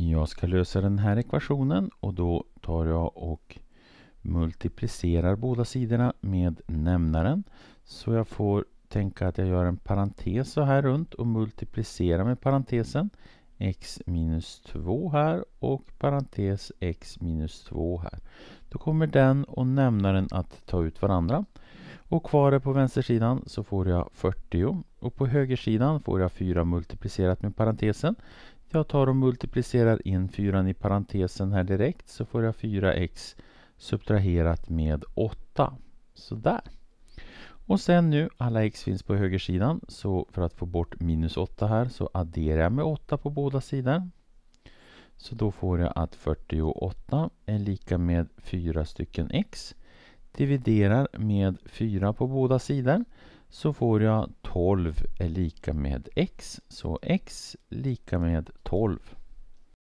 Jag ska lösa den här ekvationen och då tar jag och multiplicerar båda sidorna med nämnaren. Så jag får tänka att jag gör en parentes så här runt och multiplicerar med parentesen x minus 2 här och parentes x minus 2 här. Då kommer den och nämnaren att ta ut varandra. Och kvar på vänstersidan så får jag 40 och på högersidan får jag 4 multiplicerat med parentesen. Jag tar och multiplicerar in 4 i parentesen här direkt så får jag 4x subtraherat med 8. Sådär. Och sen nu, alla x finns på högersidan, så för att få bort minus 8 här så adderar jag med 8 på båda sidor. Så då får jag att 48 är lika med 4 stycken x. Dividerar med 4 på båda sidor så får jag 12 är lika med x. Så x lika med 12.